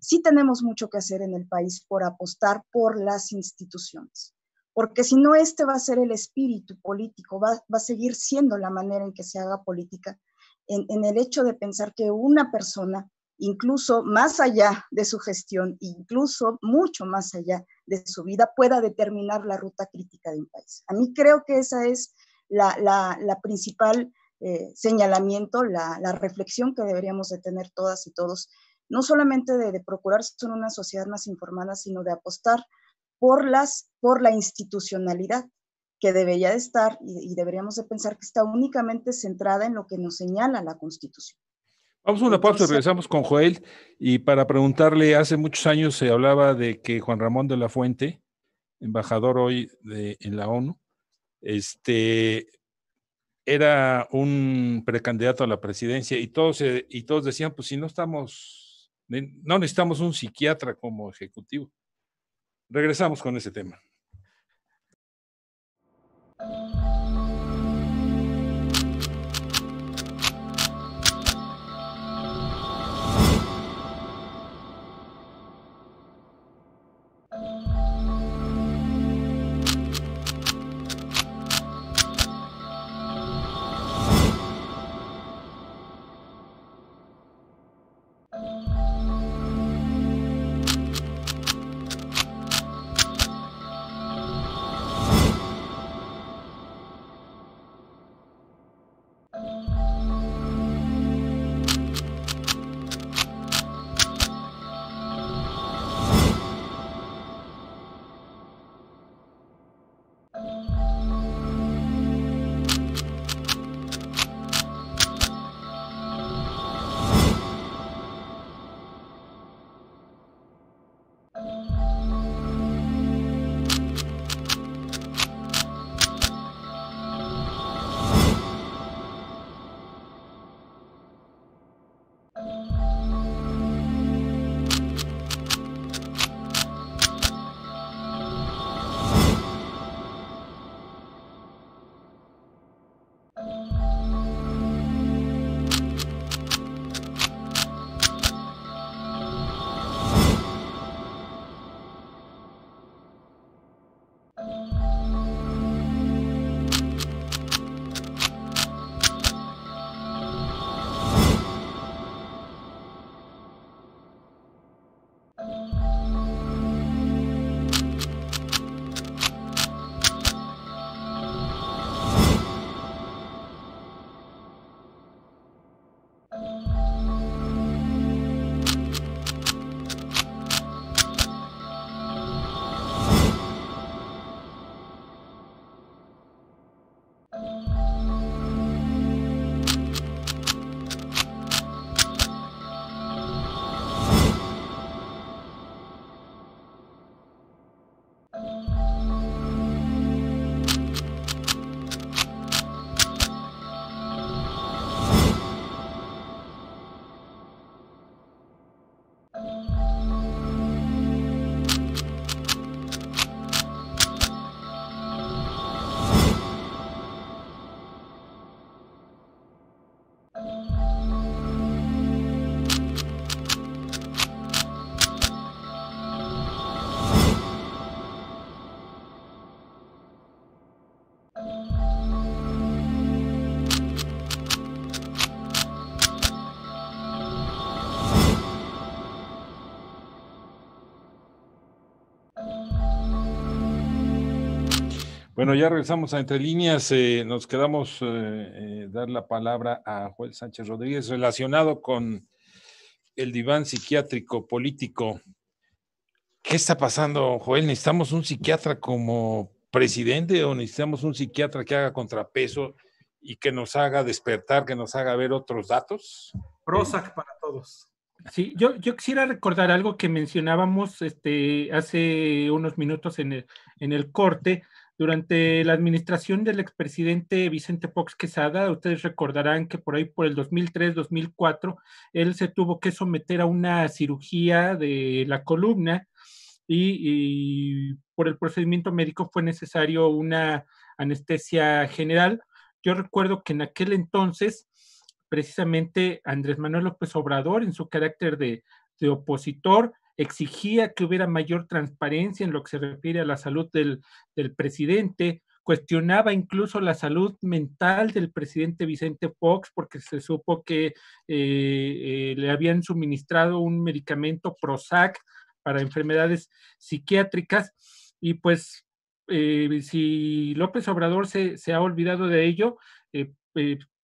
sí tenemos mucho que hacer en el país por apostar por las instituciones porque si no, este va a ser el espíritu político, va, a seguir siendo la manera en que se haga política, en, el hecho de pensar que una persona, incluso más allá de su gestión, incluso mucho más allá de su vida, pueda determinar la ruta crítica de un país. A mí creo que esa es la, principal eh, señalamiento, la, reflexión que deberíamos de tener todas y todos, no solamente de, de procurar ser una sociedad más informada, sino de apostar por, las, por la institucionalidad que debería de estar y, deberíamos de pensar que está únicamente centrada en lo que nos señala la Constitución. Vamos a una pausa y regresamos con Joel. Y para preguntarle, hace muchos años se hablaba de que Juan Ramón de la Fuente, embajador hoy en la ONU, este, era un precandidato a la presidencia y todos, y todos decían, pues si no estamos, no necesitamos un psiquiatra como ejecutivo. Regresamos con ese tema. Bueno, ya regresamos a Entre Líneas. Eh, nos quedamos eh, eh, dar la palabra a Joel Sánchez Rodríguez relacionado con el diván psiquiátrico político. ¿Qué está pasando, Joel? ¿Necesitamos un psiquiatra como presidente o necesitamos un psiquiatra que haga contrapeso y que nos haga despertar, que nos haga ver otros datos? Prozac para todos. Sí, yo, yo, quisiera recordar algo que mencionábamos este, hace unos minutos en en el corte durante la administración del expresidente Vicente Fox Quesada, ustedes recordarán que por ahí por el 2003-2004, él se tuvo que someter a una cirugía de la columna y, y por el procedimiento médico fue necesario una anestesia general. Yo recuerdo que en aquel entonces, precisamente Andrés Manuel López Obrador, en su carácter de, de opositor, exigía que hubiera mayor transparencia en lo que se refiere a la salud del, presidente, cuestionaba incluso la salud mental del presidente Vicente Fox porque se supo que eh, eh, le habían suministrado un medicamento Prozac para enfermedades psiquiátricas y pues eh, si López Obrador se, ha olvidado de ello,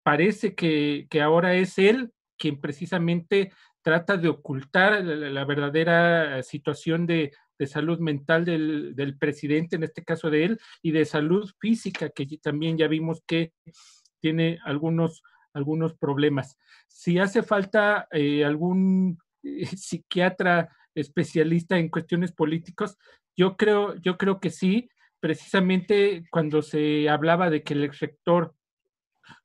parece que, que ahora es él quien precisamente trata de ocultar la, verdadera eh, situación de, salud mental del, presidente, en este caso de él, y de salud física, que también ya vimos que tiene algunos, algunos problemas. Si hace falta eh, algún eh, psiquiatra especialista en cuestiones políticas, yo creo, yo creo que sí, precisamente cuando se hablaba de que el ex rector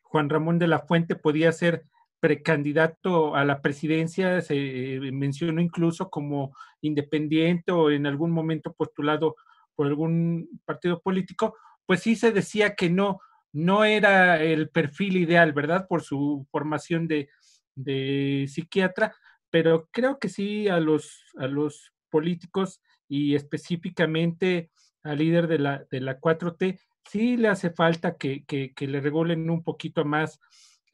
Juan Ramón de la Fuente podía ser precandidato a la presidencia, se eh, mencionó incluso como independiente o en algún momento postulado por algún partido político, pues sí se decía que no, no era el perfil ideal, ¿verdad? Por su formación de, de psiquiatra, pero creo que sí a los, a los políticos y específicamente al líder de la, de la 4T, sí le hace falta que, que, que le regulen un poquito más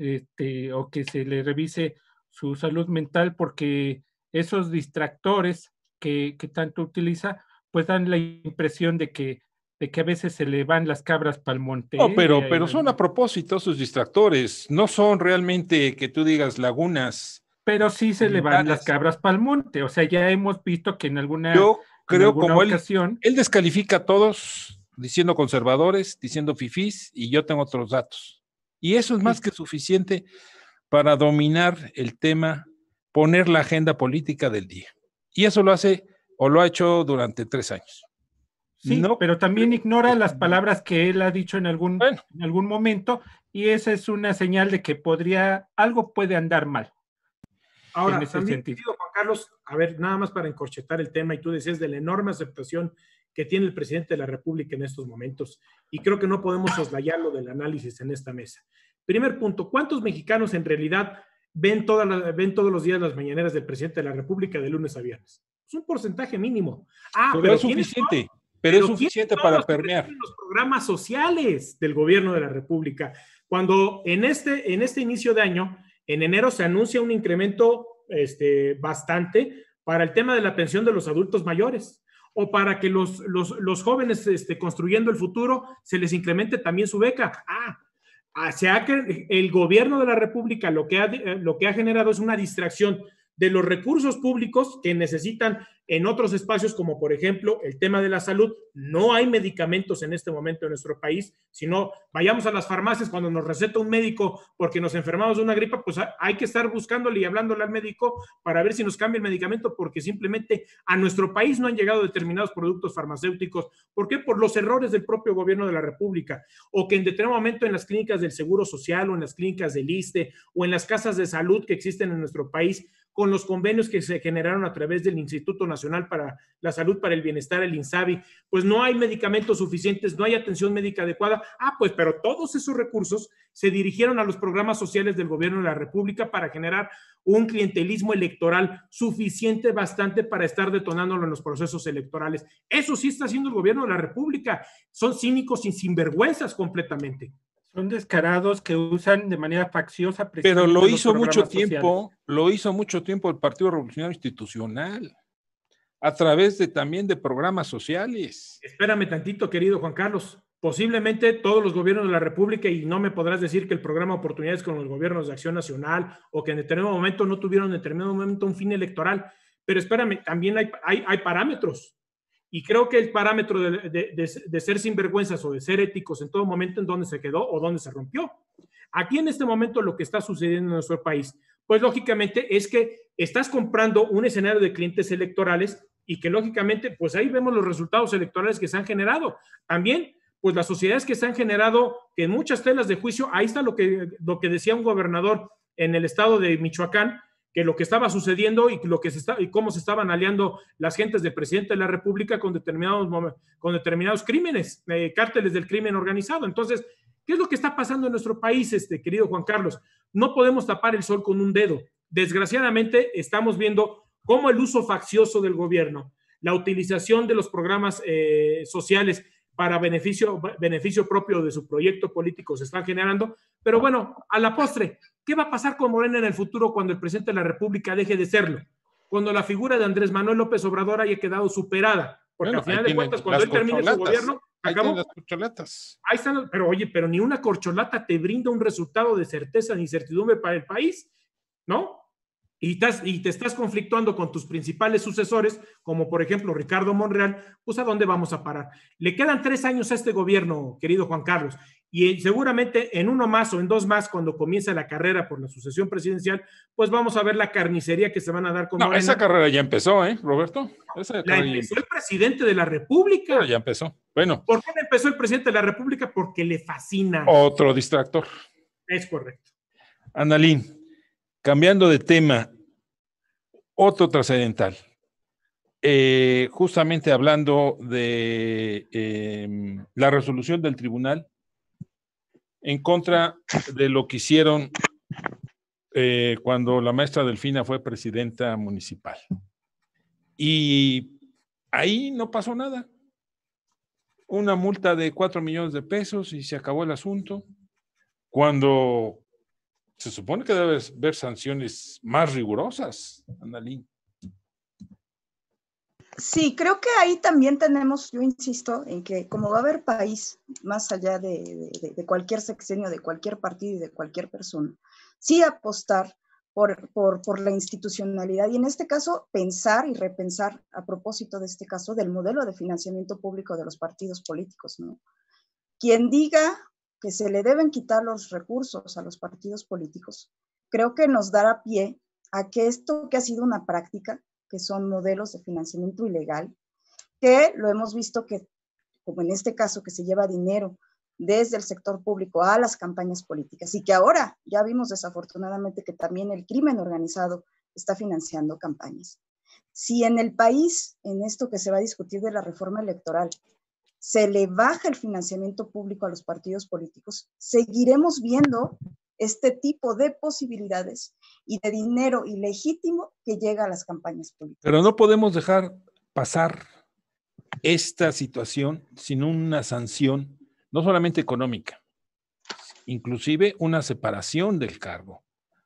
este, o que se le revise su salud mental porque esos distractores que, tanto utiliza, pues dan la impresión de que de que a veces se le van las cabras para el monte. No, pero, pero son a propósito sus distractores, no son realmente que tú digas lagunas. Pero sí se le van las cabras para el monte, o sea, ya hemos visto que en alguna, Yo creo como ocasión... Él, él descalifica a todos diciendo conservadores, diciendo fifís, y yo tengo otros datos. Y eso es más que suficiente para dominar el tema, poner la agenda política del día. Y eso lo hace o lo ha hecho durante tres años. Sí, pero también ignora las palabras que él ha dicho en algún, en algún momento y esa es una señal de que podría, algo puede andar mal. Ahora, en ese sentido. Juan Carlos, a ver, nada más para encorchetar el tema, y tú decías de la enorme aceptación que tiene el presidente de la República en estos momentos. Y creo que no podemos soslayarlo del análisis en esta mesa. Primer punto, ¿cuántos mexicanos en realidad ven, toda ven todos los días las mañaneras del presidente de la República de lunes a viernes? Es un porcentaje mínimo. Ah, pero, es suficiente. Pero, es suficiente para los permear los programas sociales del gobierno de la República. Cuando en este, en este inicio de año, en enero, se anuncia un incremento este, bastante para el tema de la pensión de los adultos mayores o para que los, los, jóvenes este, construyendo el futuro se les incremente también su beca. Ah, ah sea que el gobierno de la República lo que ha, lo que ha generado es una distracción de los recursos públicos que necesitan en otros espacios, como por ejemplo el tema de la salud. No hay medicamentos en este momento en nuestro país, sino vayamos a las farmacias cuando nos receta un médico porque nos enfermamos de una gripa, pues hay que estar buscándole y hablándole al médico para ver si nos cambia el medicamento, porque simplemente a nuestro país no han llegado determinados productos farmacéuticos. ¿Por qué? Por los errores del propio gobierno de la República, o que en determinado momento en las clínicas del Seguro Social o en las clínicas del ISTE o en las casas de salud que existen en nuestro país, con los convenios que se generaron a través del Instituto Nacional para la Salud para el Bienestar, el INSABI, pues no hay medicamentos suficientes, no hay atención médica adecuada. Ah, pues, pero todos esos recursos se dirigieron a los programas sociales del gobierno de la República para generar un clientelismo electoral suficiente, bastante para estar detonándolo en los procesos electorales. Eso sí está haciendo el gobierno de la República. Son cínicos y sinvergüenzas completamente. Son descarados que usan de manera facciosa. Pero lo hizo mucho tiempo, lo hizo mucho tiempo el Partido Revolucionario Institucional, a través de también de programas sociales. Espérame tantito, querido Juan Carlos. Posiblemente todos los gobiernos de la República, y no me podrás decir que el programa Oportunidades con los gobiernos de Acción Nacional o que en determinado momento no tuvieron en determinado momento un fin electoral. Pero espérame, también hay, hay, hay parámetros y creo que el parámetro de, ser sinvergüenzas o de ser éticos en todo momento en dónde se quedó o dónde se rompió. Aquí en este momento lo que está sucediendo en nuestro país, pues lógicamente es que estás comprando un escenario de clientes electorales y que lógicamente, pues ahí vemos los resultados electorales que se han generado. También, pues las sociedades que se han generado, que en muchas telas de juicio, ahí está lo que, lo que decía un gobernador en el estado de Michoacán, que lo que estaba sucediendo y lo que se está, y cómo se estaban aliando las gentes del presidente de la República con determinados con determinados crímenes, eh, cárteles del crimen organizado. Entonces, ¿qué es lo que está pasando en nuestro país, este querido Juan Carlos? No podemos tapar el sol con un dedo. Desgraciadamente estamos viendo cómo el uso faccioso del gobierno, la utilización de los programas eh, sociales para beneficio, propio de su proyecto político se están generando. Pero bueno, a la postre, ¿qué va a pasar con Morena en el futuro cuando el presidente de la República deje de serlo? Cuando la figura de Andrés Manuel López Obrador haya quedado superada. Porque al final de cuentas, cuando él termine su gobierno, ahí Las corcholatas. están, pero oye, pero ni una corcholata te brinda un resultado de certeza ni certidumbre para el país, ¿no? y, te estás conflictuando con tus principales sucesores, como por ejemplo Ricardo Monreal, pues a dónde vamos a parar. Le quedan tres años a este gobierno, querido Juan Carlos, y seguramente en uno más o en dos más, cuando comience la carrera por la sucesión presidencial, pues vamos a ver la carnicería que se van a dar con. No, esa carrera ya empezó, ¿eh, Roberto? Esa la empezó el presidente de la República. ya empezó. Bueno. ¿Por qué empezó el presidente de la República? Porque le fascina. Otro distractor. Es correcto. Analín, Cambiando de tema, otro trascendental. Eh, justamente hablando de em, la resolución del tribunal en contra de lo que hicieron eh, cuando la maestra Delfina fue presidenta municipal. Y ahí no pasó nada. Una multa de cuatro millones de pesos y se acabó el asunto. Cuando se supone que debe haber sanciones más rigurosas, Andalín. Sí, creo que ahí también tenemos, yo insisto, en que como va a haber país más allá de, cualquier sexenio, de cualquier partido y de cualquier persona, sí apostar por, por, por, la institucionalidad y en este caso pensar y repensar a propósito de este caso del modelo de financiamiento público de los partidos políticos. ¿no? Quien diga que se le deben quitar los recursos a los partidos políticos, creo que nos dará pie a que esto que ha sido una práctica, que son modelos de financiamiento ilegal, que lo hemos visto que, como en este caso, que se lleva dinero desde el sector público a las campañas políticas y que ahora ya vimos desafortunadamente que también el crimen organizado está financiando campañas. Si en el país, en esto que se va a discutir de la reforma electoral, se le baja el financiamiento público a los partidos políticos, seguiremos viendo este tipo de posibilidades y de dinero ilegítimo que llega a las campañas políticas. Pero no podemos dejar pasar esta situación sin una sanción, no solamente económica, inclusive una separación del cargo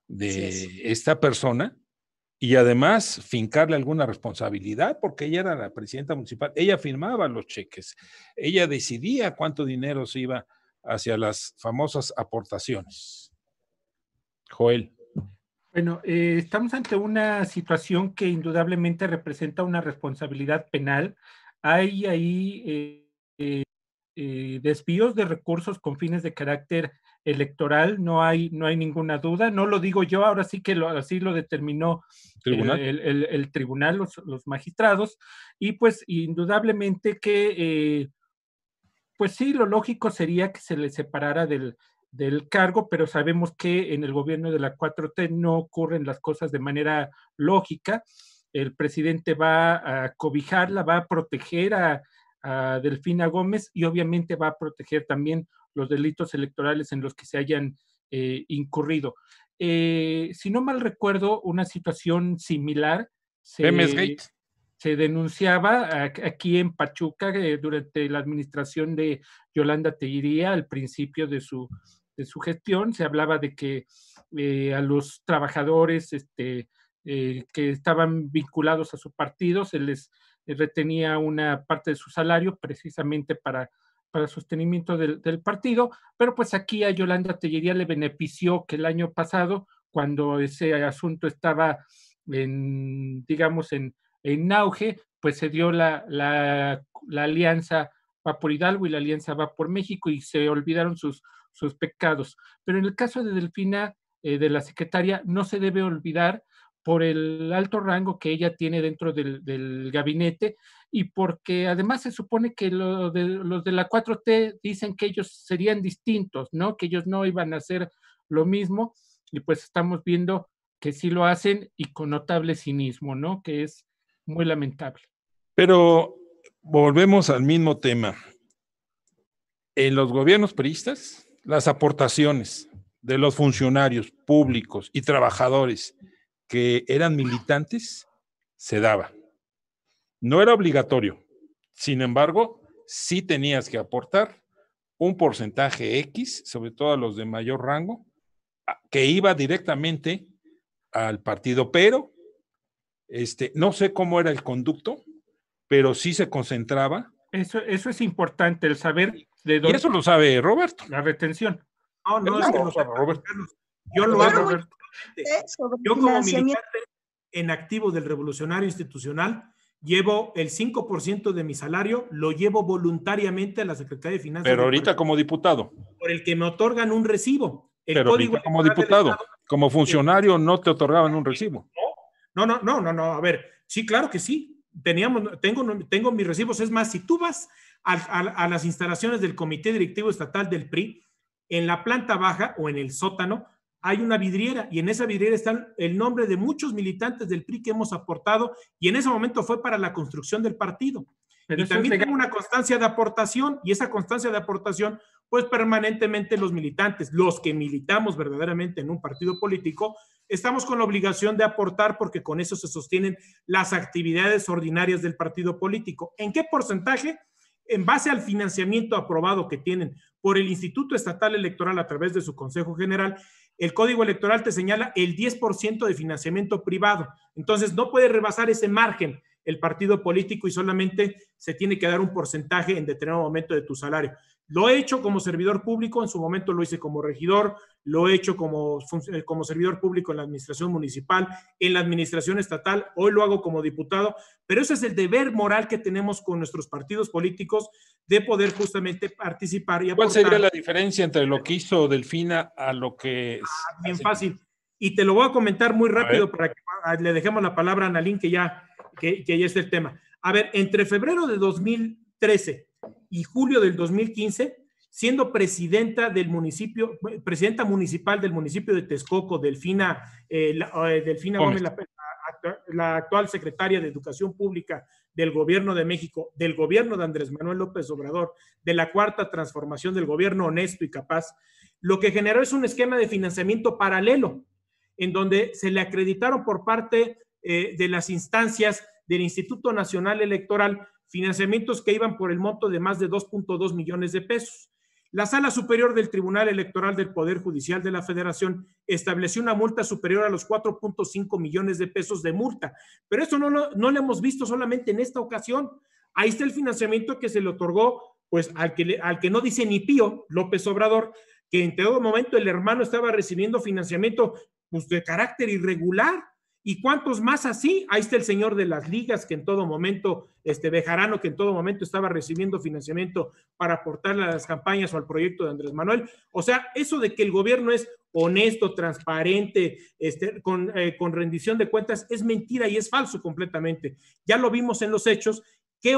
de esta persona y además fincarle alguna responsabilidad, porque ella era la presidenta municipal, ella firmaba los cheques, ella decidía cuánto dinero se iba hacia las famosas aportaciones. Joel. Bueno, eh, estamos ante una situación que indudablemente representa una responsabilidad penal. Hay ahí eh, eh, eh, desvíos de recursos con fines de carácter electoral, no hay, no hay ninguna duda, no lo digo yo, ahora sí que lo, así lo determinó eh, El, tribunal, los, magistrados, y pues indudablemente que, eh, pues sí, lo lógico sería que se le separara del, del cargo, pero sabemos que en el gobierno de la 4T no ocurren las cosas de manera lógica. El presidente va a cobijarla, va a proteger a, a Delfina Gómez y obviamente va a proteger también los delitos electorales en los que se hayan eh, incurrido. Eh, si no mal recuerdo, una situación similar se, denunciaba aquí en Pachuca eh, durante la administración de Yolanda Teiría al principio de su, de su gestión. Se hablaba de que a los trabajadores este, que estaban vinculados a su partido se les eh, retenía una parte de su salario precisamente para, para sostenimiento del, partido, pero pues aquí a Yolanda Tellería le benefició que el año pasado, cuando ese asunto estaba en, digamos, en, en auge, pues se dio la, la, alianza va por Hidalgo y la alianza va por México y se olvidaron sus, sus pecados. Pero en el caso de Delfina, eh, de la secretaria, no se debe olvidar por el alto rango que ella tiene dentro del, gabinete y porque además se supone que los de la 4T dicen que ellos serían distintos, ¿no? Que ellos no iban a hacer lo mismo y pues estamos viendo que sí lo hacen y con notable cinismo, ¿no? Que es muy lamentable. Pero volvemos al mismo tema. En los gobiernos peristas, las aportaciones de los funcionarios públicos y trabajadores que eran militantes, se daba. No era obligatorio. Sin embargo, sí tenías que aportar un porcentaje X, sobre todo a los de mayor rango, que iba directamente al partido, pero este, no sé cómo era el conducto, pero sí se concentraba. Eso, eso es importante, el saber de dónde. Y eso lo sabe Roberto. La retención. No, no, es lo sabe Roberto. Yo lo hago, Roberto. Eh, Yo como militante en activo del revolucionario institucional, llevo el 5% de mi salario, lo llevo voluntariamente a la Secretaría de Finanzas. Pero ahorita como diputado. Por el que me otorgan un recibo. Pero ahorita como diputado, como funcionario no te otorgaban un recibo. No, no, no, no, no, a ver, sí, claro que sí. Teníamos, tengo, tengo mis recibos. Es más, si tú vas a las instalaciones del Comité Directivo Estatal del PRI, en la planta baja o en el sótano, hay una vidriera y en esa vidriera están el nombre de muchos militantes del PRI que hemos aportado y en ese momento fue para la construcción del partido. y también tengo una constancia de aportación y esa constancia de aportación, pues permanentemente los militantes, los que militamos verdaderamente en un partido político, estamos con la obligación de aportar porque con eso se sostienen las actividades ordinarias del partido político. ¿En qué porcentaje? en base al financiamiento aprobado que tienen por el Instituto Estatal Electoral a través de su Consejo General el código electoral te señala el 10% de financiamiento privado. Entonces, no puede rebasar ese margen el partido político y solamente se tiene que dar un porcentaje en determinado momento de tu salario. Lo he hecho como servidor público, en su momento lo hice como regidor, lo he hecho como, eh, como servidor público en la administración municipal, en la administración estatal, hoy lo hago como diputado, pero ese es el deber moral que tenemos con nuestros partidos políticos de poder justamente participar y aportar. ¿Cuál sería la diferencia entre lo que hizo Delfina a lo que... Ah, bien fácil. Y te lo voy a comentar muy rápido para que ah, le dejemos la palabra a Nalín que ya, que, que ya está el tema. A ver, entre febrero de 2013 y julio del 2015, siendo presidenta del municipio, presidenta municipal del municipio de Texcoco, Delfina, eh, la, eh, la, actual secretaria de Educación Pública del Gobierno de México, del gobierno de Andrés Manuel López Obrador, de la cuarta transformación del gobierno honesto y capaz, lo que generó es un esquema de financiamiento paralelo, en donde se le acreditaron por parte eh, de las instancias del Instituto Nacional Electoral financiamientos que iban por el monto de más de 2.2 millones de pesos. La Sala Superior del Tribunal Electoral del Poder Judicial de la Federación estableció una multa superior a los 4.5 millones de pesos de multa, pero eso no, no, lo hemos visto solamente en esta ocasión. Ahí está el financiamiento que se le otorgó pues al que, al que no dice ni pío, López Obrador, que en todo momento el hermano estaba recibiendo financiamiento pues, de carácter irregular, ¿Y cuántos más así? Ahí está el señor de las ligas que en todo momento, este Bejarano, que en todo momento estaba recibiendo financiamiento para aportarle a las campañas o al proyecto de Andrés Manuel. O sea, eso de que el gobierno es honesto, transparente, este, con, eh, con rendición de cuentas, es mentira y es falso completamente. Ya lo vimos en los hechos ¿Qué,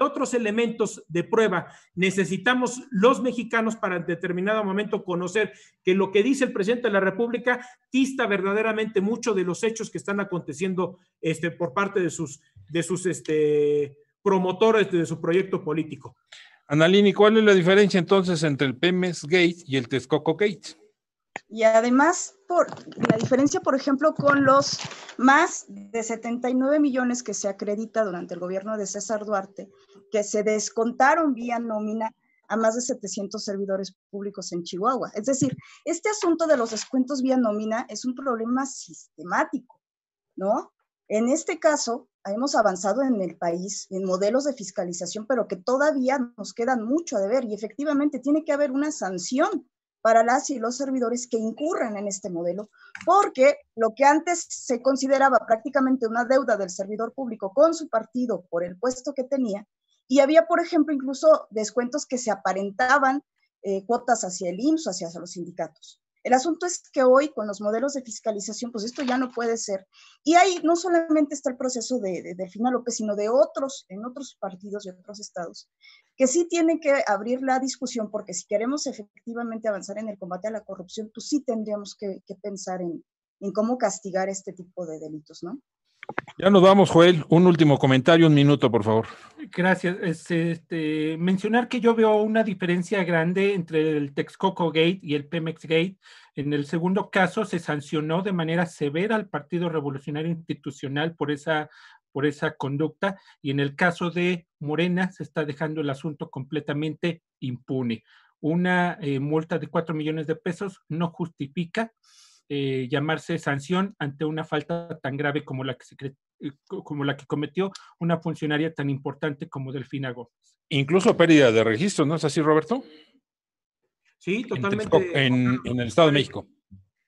otros elementos de prueba necesitamos los mexicanos para en determinado momento conocer que lo que dice el presidente de la República dista verdaderamente mucho de los hechos que están aconteciendo este, por parte de sus, de sus este, promotores de su proyecto político? Analini, ¿cuál es la diferencia entonces entre el Pemex Gate y el Texcoco Gate? Y además, la diferencia, por ejemplo, con los más de 79 millones que se acredita durante el gobierno de César Duarte, que se descontaron vía nómina a más de 700 servidores públicos en Chihuahua. Es decir, este asunto de los descuentos vía nómina es un problema sistemático, ¿no? En este caso, hemos avanzado en el país en modelos de fiscalización, pero que todavía nos quedan mucho de ver. y efectivamente tiene que haber una sanción para las y los servidores que incurren en este modelo, porque lo que antes se consideraba prácticamente una deuda del servidor público con su partido por el puesto que tenía, y había, por ejemplo, incluso descuentos que se aparentaban eh, cuotas hacia el IMSS, hacia los sindicatos. El asunto es que hoy con los modelos de fiscalización, pues esto ya no puede ser. Y ahí no solamente está el proceso de, de, López, sino de otros, en otros partidos y otros estados, que sí tienen que abrir la discusión, porque si queremos efectivamente avanzar en el combate a la corrupción, pues sí tendríamos que, pensar en cómo castigar este tipo de delitos, ¿no? Ya nos vamos, Joel. Un último comentario, un minuto, por favor. Gracias. Este, este, mencionar que yo veo una diferencia grande entre el Texcoco Gate y el Pemex Gate. En el segundo caso se sancionó de manera severa al Partido Revolucionario Institucional por esa, por esa conducta y en el caso de Morena se está dejando el asunto completamente impune. Una eh, multa de cuatro millones de pesos no justifica eh, llamarse sanción ante una falta tan grave como la que se eh, como la que cometió una funcionaria tan importante como Delfina Gómez. Incluso pérdida de registro, ¿no es así, Roberto? Sí, totalmente. En, el Estado de México.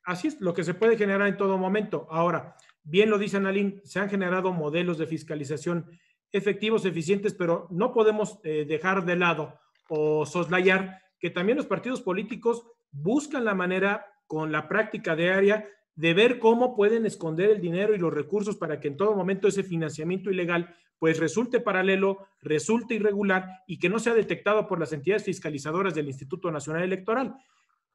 Así es, lo que se puede generar en todo momento. Ahora, bien lo dice Analín, se han generado modelos de fiscalización efectivos, eficientes, pero no podemos eh, dejar de lado o soslayar que también los partidos políticos buscan la manera con la práctica diaria de ver cómo pueden esconder el dinero y los recursos para que en todo momento ese financiamiento ilegal pues resulte paralelo, resulte irregular y que no sea detectado por las entidades fiscalizadoras del Instituto Nacional Electoral.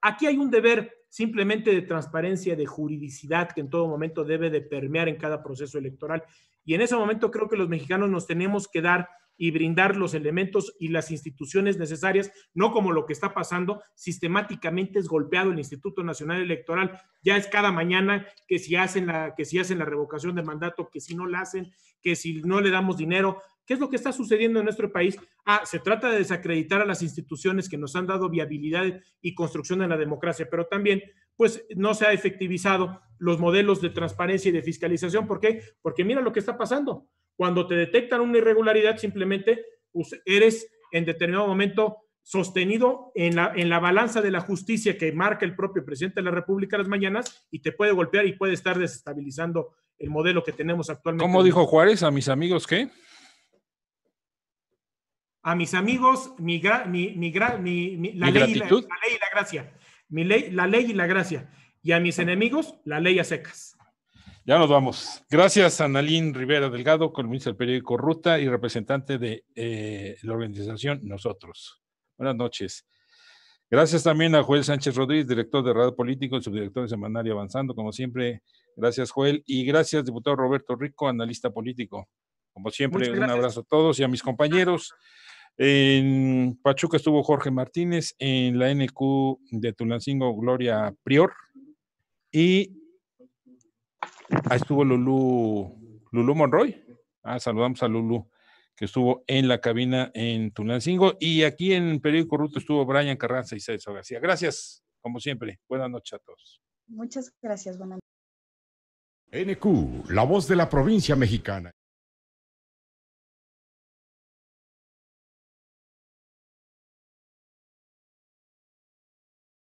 Aquí hay un deber simplemente de transparencia, de juridicidad que en todo momento debe de permear en cada proceso electoral. Y en ese momento creo que los mexicanos nos tenemos que dar y brindar los elementos y las instituciones necesarias, no como lo que está pasando, sistemáticamente es golpeado el Instituto Nacional Electoral, ya es cada mañana que si hacen la, que si hacen la revocación de mandato, que si no la hacen, que si no le damos dinero, ¿Qué es lo que está sucediendo en nuestro país? Ah, se trata de desacreditar a las instituciones que nos han dado viabilidad y construcción de la democracia, pero también, pues, no se ha efectivizado los modelos de transparencia y de fiscalización. ¿Por qué? Porque mira lo que está pasando. Cuando te detectan una irregularidad, simplemente eres en determinado momento sostenido en la, en la balanza de la justicia que marca el propio presidente de la República las mañanas y te puede golpear y puede estar desestabilizando el modelo que tenemos actualmente. ¿Cómo dijo Juárez a mis amigos qué? A mis amigos, mi, mi, la, ley la, y la gracia. Mi la ley y la gracia. Y a mis enemigos, la ley a secas. Ya nos vamos. Gracias a Analín Rivera Delgado, columnista del periódico Ruta y representante de eh, la organización Nosotros. Buenas noches. Gracias también a Joel Sánchez Rodríguez, director de Radio Político y subdirector de Semanario Avanzando, como siempre. Gracias, Joel. Y gracias, diputado Roberto Rico, analista político. Como siempre, un abrazo a todos y a mis compañeros. En Pachuca estuvo Jorge Martínez, en la NQ de Tulancingo, Gloria Prior. Y Ahí estuvo Lulú, Lulú Monroy. Ah, saludamos a Lulú, que estuvo en la cabina en Tunancingo Y aquí en Periódico Corrupto estuvo Brian Carranza y César García. Gracias, como siempre. Buenas noches a todos. Muchas gracias, buenas noches. NQ, la voz de la provincia mexicana.